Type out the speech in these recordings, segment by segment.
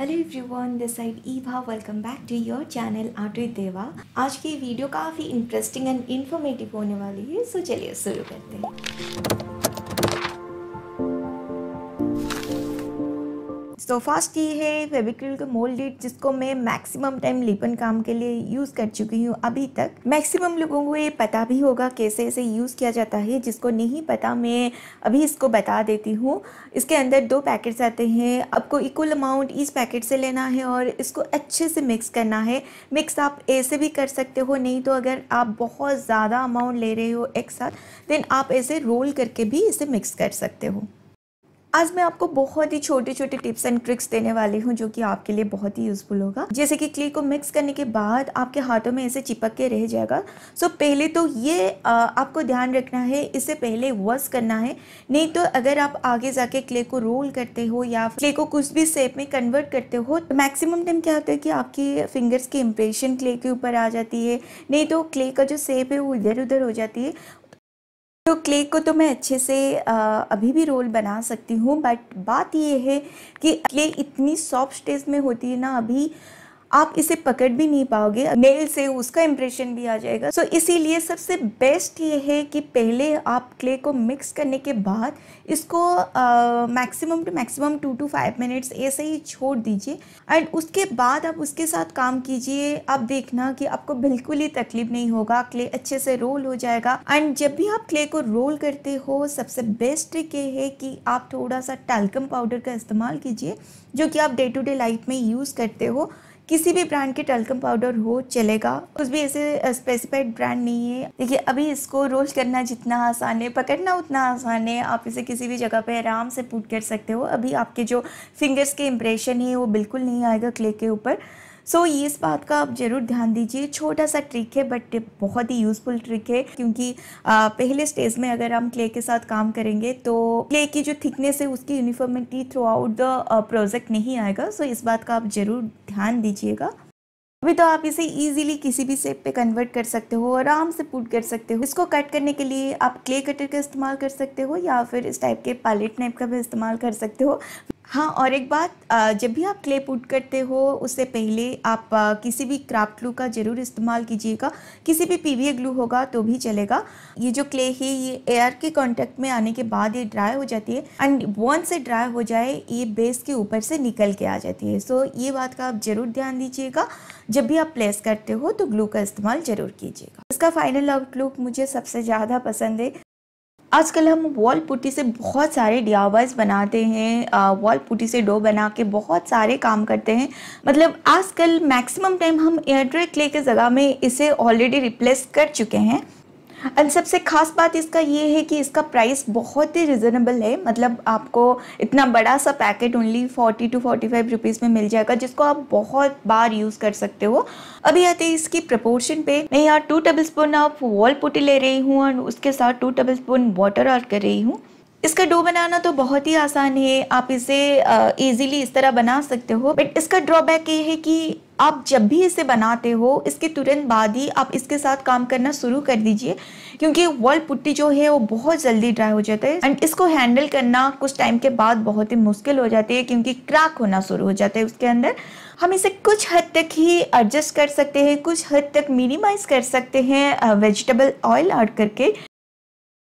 hello everyone this side Eva welcome back to your channel art with Deva आज की video काफ़ी interesting and informative होने वाली है सो चलिए शुरू करते हैं सो तो फर्स्ट ये है फेविक्रिल का मोल्डेड जिसको मैं मैक्सिमम टाइम लिपन काम के लिए यूज़ कर चुकी हूँ अभी तक मैक्सिमम लोगों को ये पता भी होगा कैसे इसे यूज़ किया जाता है जिसको नहीं पता मैं अभी इसको बता देती हूँ इसके अंदर दो पैकेट्स आते हैं आपको इक्वल अमाउंट इस पैकेट से लेना है और इसको अच्छे से मिक्स करना है मिक्स आप ऐसे भी कर सकते हो नहीं तो अगर आप बहुत ज़्यादा अमाउंट ले रहे हो एक साथ देन आप ऐसे रोल करके भी इसे मिक्स कर सकते हो आज मैं आपको बहुत ही छोटे छोटे टिप्स एंड ट्रिक्स देने वाली हूँ जो कि आपके लिए बहुत ही यूजफुल होगा जैसे कि क्ले को मिक्स करने के बाद आपके हाथों में ऐसे चिपक के रह जाएगा सो पहले तो ये आपको ध्यान रखना है इससे पहले वॉश करना है नहीं तो अगर आप आगे जाके क्ले को रोल करते हो या क्ले को कुछ भी सेप में कन्वर्ट करते हो तो मैक्सिमम टाइम क्या होता है कि आपकी फिंगर्स की इम्प्रेशन क्ले के ऊपर आ जाती है नहीं तो क्ले का जो सेप है वो इधर उधर हो जाती है तो क्ले को तो मैं अच्छे से अभी भी रोल बना सकती हूँ बट बात ये है कि क्ले इतनी सॉफ्ट स्टेज में होती है ना अभी आप इसे पकड़ भी नहीं पाओगे नेल से उसका इम्प्रेशन भी आ जाएगा सो so, इसीलिए सबसे बेस्ट ये है कि पहले आप क्ले को मिक्स करने के बाद इसको maximum to maximum two to five minutes ऐसे ही छोड़ दीजिए एंड उसके बाद आप उसके साथ काम कीजिए आप देखना कि आपको बिल्कुल ही तकलीफ नहीं होगा क्ले अच्छे से रोल हो जाएगा एंड जब भी आप क्ले को रोल करते हो सबसे बेस्ट ये है कि आप थोड़ा सा टैल्कम पाउडर का इस्तेमाल कीजिए जो कि आप डे टू डे लाइफ में यूज़ करते हो किसी भी ब्रांड के टेलकम पाउडर हो चलेगा कुछ भी ऐसे स्पेसिफाइड ब्रांड नहीं है देखिए अभी इसको रोल करना जितना आसान है पकड़ना उतना आसान है आप इसे किसी भी जगह पे आराम से पुट कर सकते हो अभी आपके जो फिंगर्स के इम्प्रेशन है वो बिल्कुल नहीं आएगा क्ले के ऊपर सो so, ये इस बात का आप जरूर ध्यान दीजिए छोटा सा ट्रिक है बट बहुत ही यूज़फुल ट्रिक है क्योंकि आ, पहले स्टेज में अगर हम क्ले के साथ काम करेंगे तो क्ले की जो थिकनेस है उसकी uniformity throughout the project नहीं आएगा सो so, इस बात का आप जरूर ध्यान दीजिएगा अभी तो आप इसे इजीली किसी भी सेप पे कन्वर्ट कर सकते हो आराम से पुट कर सकते हो इसको कट करने के लिए आप क्ले कटर का इस्तेमाल कर सकते हो या फिर इस टाइप के पैलेट नाइप का भी इस्तेमाल कर सकते हो हाँ और एक बात जब भी आप क्ले पुट करते हो उससे पहले आप किसी भी क्राफ्ट ग्लू का ज़रूर इस्तेमाल कीजिएगा किसी भी पीवीए ग्लू होगा तो भी चलेगा ये जो क्ले है ये एयर के कांटेक्ट में आने के बाद ये ड्राई हो जाती है एंड वन से ड्राई हो जाए ये बेस के ऊपर से निकल के आ जाती है सो ये बात का आप ज़रूर ध्यान दीजिएगा जब भी आप प्लेस करते हो तो ग्लू का इस्तेमाल ज़रूर कीजिएगा इसका फाइनल आउटलुक मुझे सबसे ज़्यादा पसंद है आजकल हम वॉल पुट्टी से बहुत सारे डियावर्स बनाते हैं वॉल पुट्टी से डो बना के बहुत सारे काम करते हैं मतलब आजकल मैक्सिमम टाइम हम एयर ड्रेक ले के जगह में इसे ऑलरेडी रिप्लेस कर चुके हैं एंड सबसे ख़ास बात इसका ये है कि इसका प्राइस बहुत ही रिजनेबल है मतलब आपको इतना बड़ा सा पैकेट ओनली 40 टू 45 रुपीज़ में मिल जाएगा जिसको आप बहुत बार यूज़ कर सकते हो अभी आते हैं इसकी प्रपोर्शन पे मैं यहाँ टू टेबल स्पून आप वॉल पुटी ले रही हूँ और उसके साथ two tablespoon water add कर रही हूँ इसका डो बनाना तो बहुत ही आसान है आप इसे इजीली इस तरह बना सकते हो बट इसका ड्रॉबैक ये है कि आप जब भी इसे बनाते हो इसके तुरंत बाद ही आप इसके साथ काम करना शुरू कर दीजिए क्योंकि वॉल पुट्टी जो है वो बहुत जल्दी ड्राई हो जाता है एंड इसको हैंडल करना कुछ टाइम के बाद बहुत ही मुश्किल हो जाती है क्योंकि क्रैक होना शुरू हो जाता है उसके अंदर हम इसे कुछ हद तक ही एडजस्ट कर सकते हैं कुछ हद तक मिनिमाइज कर सकते हैं वेजिटेबल ऑयल ऐड करके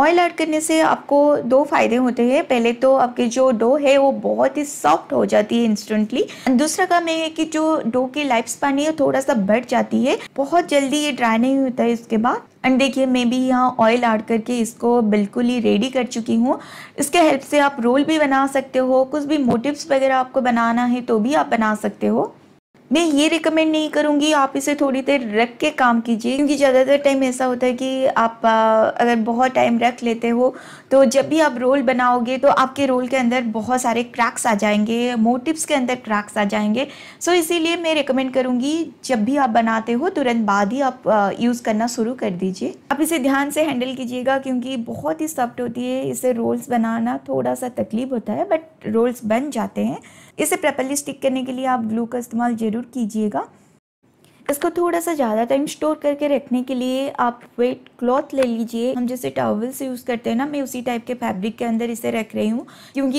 ऑयल ऐड करने से आपको दो फायदे होते हैं पहले तो आपके जो डो है वो बहुत ही सॉफ्ट हो जाती है इंस्टेंटली दूसरा काम यह है कि जो डो की लाइफ स्पैन है थोड़ा सा बढ़ जाती है बहुत जल्दी ये ड्राई नहीं होता है इसके बाद एंड देखिए मैं भी यहाँ ऑयल ऐड करके इसको बिल्कुल ही रेडी कर चुकी हूँ इसके हेल्प से आप रोल भी बना सकते हो कुछ भी मोटिव्स वगैरह आपको बनाना है तो भी आप बना सकते हो मैं ये रिकमेंड नहीं करूँगी आप इसे थोड़ी देर रख के काम कीजिए क्योंकि ज़्यादातर टाइम ऐसा होता है कि आप अगर बहुत टाइम रख लेते हो तो जब भी आप रोल बनाओगे तो आपके रोल के अंदर बहुत सारे क्रैक्स आ जाएंगे मोटिव्स के अंदर क्रैक्स आ जाएंगे सो इसीलिए मैं रिकमेंड करूँगी जब भी आप बनाते हो तुरंत बाद ही आप यूज़ करना शुरू कर दीजिए आप इसे ध्यान से हैंडल कीजिएगा क्योंकि बहुत ही सॉफ्ट होती है इसे रोल्स बनाना थोड़ा सा तकलीफ होता है बट रोल्स बन जाते हैं इसे प्रॉपरली स्टिक करने के लिए आप ग्लू का इस्तेमाल ज़रूर कीजिएगा इसको थोड़ा सा ज़्यादा टाइम स्टोर करके रखने के लिए आप वेट क्लॉथ ले लीजिए हम जैसे से यूज़ करते हैं ना मैं उसी टाइप के फैब्रिक के अंदर इसे रख रही हूँ क्योंकि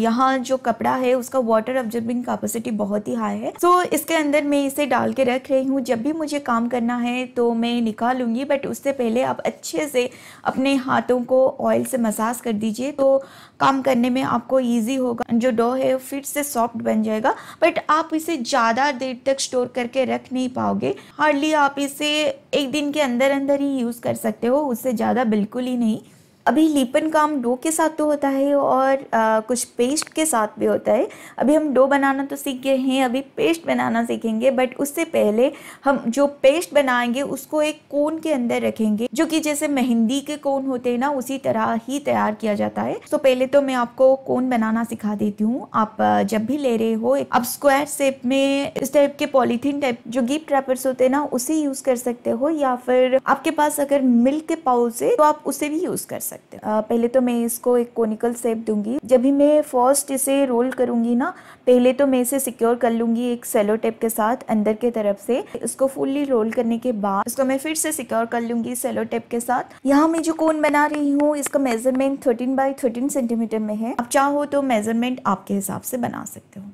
यहाँ जो कपड़ा है उसका वाटर अब्जर्बिंग कैपेसिटी बहुत ही हाई है सो so, इसके अंदर मैं इसे डाल के रख रही हूँ जब भी मुझे काम करना है तो मैं निकालूंगी बट उससे पहले आप अच्छे से अपने हाथों को ऑयल से मसाज कर दीजिए तो काम करने में आपको ईजी होगा जो डो है फिर से सॉफ्ट बन जाएगा बट आप इसे ज़्यादा देर तक स्टोर करके रखने नहीं पाओगे हार्डली आप इसे एक दिन के अंदर अंदर ही यूज़ कर सकते हो उससे ज़्यादा बिल्कुल ही नहीं अभी लीपन काम डो के साथ तो होता है और आ, कुछ पेस्ट के साथ भी होता है अभी हम डो बनाना तो सीख गए हैं अभी पेस्ट बनाना सीखेंगे बट उससे पहले हम जो पेस्ट बनाएंगे उसको एक कोन के अंदर रखेंगे जो कि जैसे मेहंदी के कोन होते हैं ना उसी तरह ही तैयार किया जाता है तो पहले तो मैं आपको कोन बनाना सिखा देती हूँ आप जब भी ले रहे हो आप स्क्वायर शेप में इस टाइप के पॉलीथीन टाइप जो गिफ्ट रैपर्स होते हैं ना उसे यूज कर सकते हो या फिर आपके पास अगर मिल्क के पाउच है तो आप उसे भी यूज कर सकते सकते हैं पहले तो मैं इसको एक कोनिकल सेप दूंगी जब भी मैं फर्स्ट इसे रोल करूंगी ना पहले तो मैं इसे सिक्योर कर लूंगी एक सेलो टेप के साथ अंदर के तरफ से इसको फुल्ली रोल करने के बाद इसको मैं फिर से सिक्योर कर लूंगी सेलो टेप के साथ यहाँ मैं जो कोन बना रही हूँ इसका measurement thirteen by thirteen centimetre में है आप चाहो तो मेजरमेंट आपके हिसाब से बना सकते हो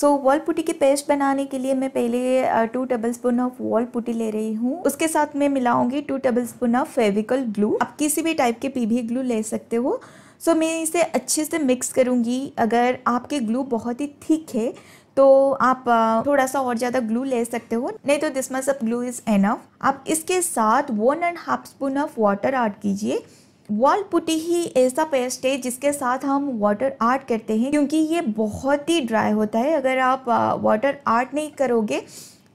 सो वॉल पुटी की पेस्ट बनाने के लिए मैं पहले two tablespoon of wall putty ले रही हूँ उसके साथ मैं मिलाऊंगी two tablespoon of Fevicol glue आप किसी भी टाइप के पीवी ग्लू ले सकते हो सो so, मैं इसे अच्छे से मिक्स करूँगी अगर आपके ग्लू बहुत ही थिक है तो आप थोड़ा सा और ज़्यादा ग्लू ले सकते हो नहीं तो दिस मस अप ग्लू इज़ एनफ आप इसके साथ one and half spoon of water add कीजिए वॉल पुट्टी ही ऐसा पेस्ट है जिसके साथ हम वाटर आर्ट करते हैं क्योंकि ये बहुत ही ड्राई होता है अगर आप वाटर आर्ट नहीं करोगे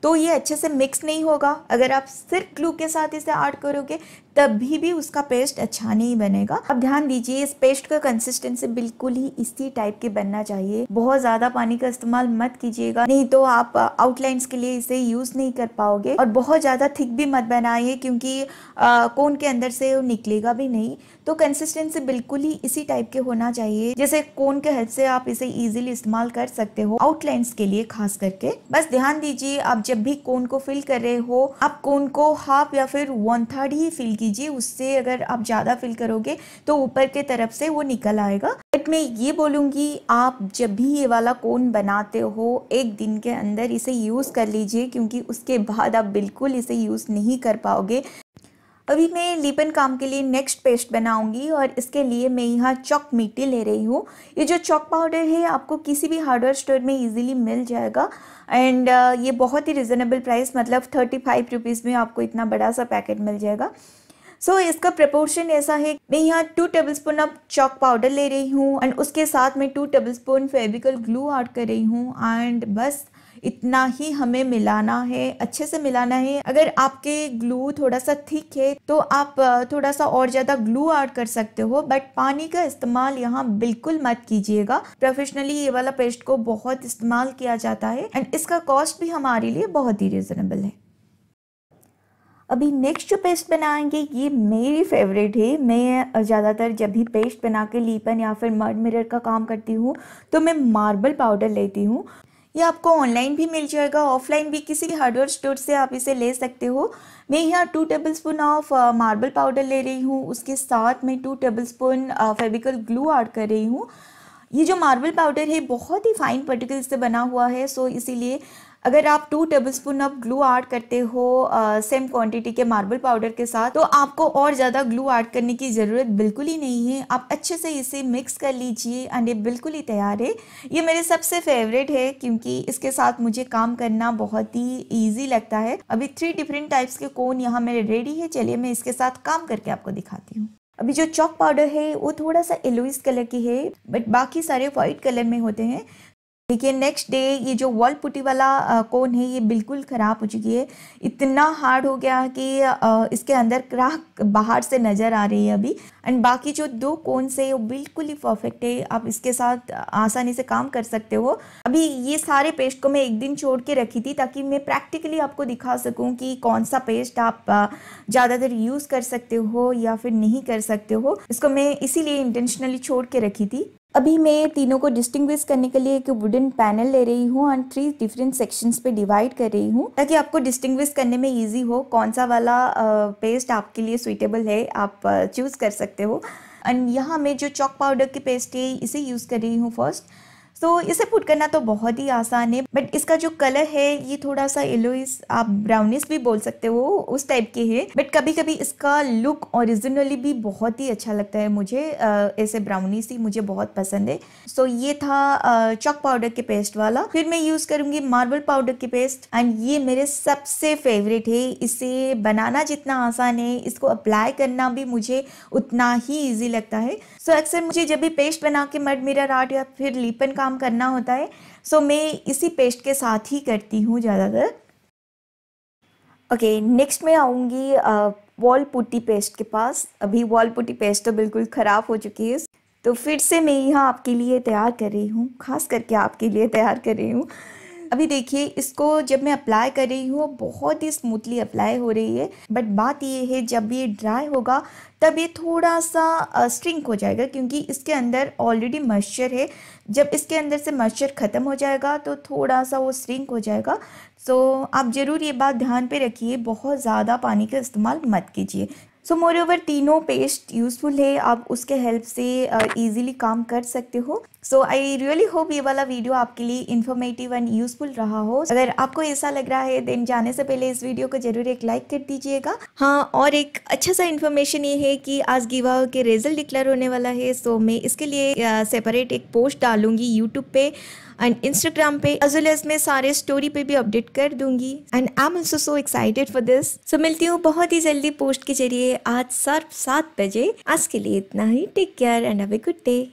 तो ये अच्छे से मिक्स नहीं होगा अगर आप सिर्फ ग्लू के साथ इसे आर्ट करोगे तभी भी उसका पेस्ट अच्छा नहीं बनेगा अब ध्यान दीजिए इस पेस्ट का कंसिस्टेंसी बिल्कुल ही इसी टाइप के बनना चाहिए बहुत ज़्यादा पानी का इस्तेमाल मत कीजिएगा नहीं तो आप आउटलाइंस के लिए इसे यूज़ नहीं कर पाओगे और बहुत ज़्यादा थिक भी मत बनाइए क्योंकि कोन के अंदर से वो निकलेगा भी नहीं तो कंसिस्टेंसी बिल्कुल ही इसी टाइप के होना चाहिए जैसे कोन के हेल्प से आप इसे इजीली इस्तेमाल कर सकते हो आउटलाइंस के लिए खास करके बस ध्यान दीजिए आप जब भी कोन को फिल कर रहे हो आप कोन को हाफ या फिर वन थर्ड ही फिल कीजिए कीजिए उससे अगर आप ज़्यादा फिल करोगे तो ऊपर के तरफ से वो निकल आएगा बट मैं ये बोलूँगी आप जब भी ये वाला कोन बनाते हो एक दिन के अंदर इसे यूज़ कर लीजिए क्योंकि उसके बाद आप बिल्कुल इसे यूज़ नहीं कर पाओगे अभी मैं लिपन काम के लिए नेक्स्ट पेस्ट बनाऊंगी और इसके लिए मैं यहाँ चौक मिट्टी ले रही हूँ ये जो चौक पाउडर है आपको किसी भी हार्डवेयर स्टोर में इजीली मिल जाएगा एंड ये बहुत ही रिजनेबल प्राइस मतलब थर्टी फाइव रुपीज़ में आपको इतना बड़ा सा पैकेट मिल जाएगा सो so, इसका प्रपोर्शन ऐसा है मैं यहाँ टू टेबल स्पून अब चॉक पाउडर ले रही हूँ एंड उसके साथ मैं two tablespoon Fevicol glue add कर रही हूँ एंड बस इतना ही हमें मिलाना है अच्छे से मिलाना है अगर आपके ग्लू थोड़ा सा थिक है तो आप थोड़ा सा और ज़्यादा ग्लू ऐड कर सकते हो बट पानी का इस्तेमाल यहाँ बिल्कुल मत कीजिएगा प्रोफेशनली ये वाला पेस्ट को बहुत इस्तेमाल किया जाता है एंड इसका कॉस्ट भी हमारे लिए बहुत ही रिजनेबल है अभी नेक्स्ट जो पेस्ट बनाएंगे ये मेरी फेवरेट है मैं ज़्यादातर जब भी पेस्ट बना के लीपन या फिर मर्ड मिरर का काम करती हूँ तो मैं मार्बल पाउडर लेती हूँ ये आपको ऑनलाइन भी मिल जाएगा ऑफलाइन भी किसी भी हार्डवेयर स्टोर से आप इसे ले सकते हो मैं यहाँ two tablespoon of marble powder ले रही हूँ उसके साथ मैं two tablespoon Fevicol glue add कर रही हूँ ये जो मार्बल पाउडर है बहुत ही फाइन पर्टिकल से बना हुआ है सो इसीलिए अगर आप टू टेबल स्पून आप ग्लू ऐड करते हो सेम क्वांटिटी के मार्बल पाउडर के साथ तो आपको और ज़्यादा ग्लू ऐड करने की ज़रूरत बिल्कुल ही नहीं है आप अच्छे से इसे मिक्स कर लीजिए एंड ये बिल्कुल ही तैयार है ये मेरे सबसे फेवरेट है क्योंकि इसके साथ मुझे काम करना बहुत ही ईजी लगता है अभी थ्री डिफरेंट टाइप्स के कोन यहाँ मेरे रेडी है चलिए मैं इसके साथ काम करके आपको दिखाती हूँ अभी जो चॉक पाउडर है वो थोड़ा सा एलोइस कलर की है बट बाकी सारे व्हाइट कलर में होते हैं देखिए नेक्स्ट डे ये जो वॉल पुटी वाला कोन है ये बिल्कुल ख़राब हो चुकी है इतना हार्ड हो गया कि इसके अंदर क्राक बाहर से नज़र आ रही है अभी एंड बाकी जो दो कोन से वो बिल्कुल ही परफेक्ट है आप इसके साथ आसानी से काम कर सकते हो अभी ये सारे पेस्ट को मैं एक दिन छोड़ के रखी थी ताकि मैं प्रैक्टिकली आपको दिखा सकूँ कि कौन सा पेस्ट आप ज़्यादातर यूज़ कर सकते हो या फिर नहीं कर सकते हो इसको मैं इसीलिए इंटेंशनली छोड़ के रखी थी अभी मैं तीनों को डिस्टिंग्विश करने के लिए एक वुडन पैनल ले रही हूँ एंड थ्री डिफरेंट सेक्शंस पे डिवाइड कर रही हूँ ताकि आपको डिस्टिंग्विश करने में इजी हो कौन सा वाला पेस्ट आपके लिए सुइटेबल है आप चूज़ कर सकते हो एंड यहाँ मैं जो चॉक पाउडर की पेस्ट है इसे यूज़ कर रही हूँ फर्स्ट सो तो so, इसे पुट करना तो बहुत ही आसान है बट इसका जो कलर है ये थोड़ा सा येलोइस आप ब्राउनिस भी बोल सकते हो उस टाइप के है बट कभी कभी इसका लुक ओरिजिनली भी बहुत ही अच्छा लगता है मुझे ऐसे ब्राउनिस ही मुझे बहुत पसंद है सो so, ये था चॉक पाउडर के पेस्ट वाला फिर मैं यूज़ करूंगी मार्बल पाउडर की पेस्ट एंड ये मेरे सबसे फेवरेट है इसे बनाना जितना आसान है इसको अप्लाई करना भी मुझे उतना ही ईजी लगता है सो so, अक्सर मुझे जब भी पेस्ट बना के मड मिरर आर्ट या फिर लिपन का काम करना होता है सो मैं इसी पेस्ट के साथ ही करती हूँ ज़्यादातर ओके नेक्स्ट मैं आऊँगी वॉल पुट्टी पेस्ट के पास अभी वॉल पुट्टी पेस्ट तो बिल्कुल ख़राब हो चुकी है तो फिर से मैं यहाँ आपके लिए तैयार कर रही हूँ खास करके आपके लिए तैयार कर रही हूँ अभी देखिए इसको जब मैं अप्लाई कर रही हूँ बहुत ही स्मूथली अप्लाई हो रही है बट बात ये है जब ये ड्राई होगा तब ये थोड़ा सा स्ट्रिंक हो जाएगा क्योंकि इसके अंदर ऑलरेडी मॉइस्चर है जब इसके अंदर से मॉइस्चर ख़त्म हो जाएगा तो थोड़ा सा वो स्ट्रिंक हो जाएगा सो आप ज़रूर ये बात ध्यान पे रखिए बहुत ज़्यादा पानी का इस्तेमाल मत कीजिए सो मोर ओवर तीनों पेस्ट यूजफुल है आप उसके हेल्प से ईजिली uh, काम कर सकते हो सो आई रियली होप ये वाला वीडियो आपके लिए इन्फॉर्मेटिव एंड यूजफुल रहा हो अगर आपको ऐसा लग रहा है देन जाने से पहले इस वीडियो को जरूर एक लाइक कर दीजिएगा हाँ और एक अच्छा सा इन्फॉर्मेशन ये है कि आज गिवा के रिजल्ट डिक्लेयर होने वाला है सो so, मैं इसके लिए सेपरेट uh, एक पोस्ट डालूंगी यूट्यूब पे एंड इंस्टाग्राम पे एज वेल एज मैं सारे स्टोरी पे भी अपडेट कर दूंगी and I am also so excited for this so मिलती हूँ बहुत ही जल्दी पोस्ट के जरिए आज सर्फ सात बजे आज के लिए इतना ही take care and have a good day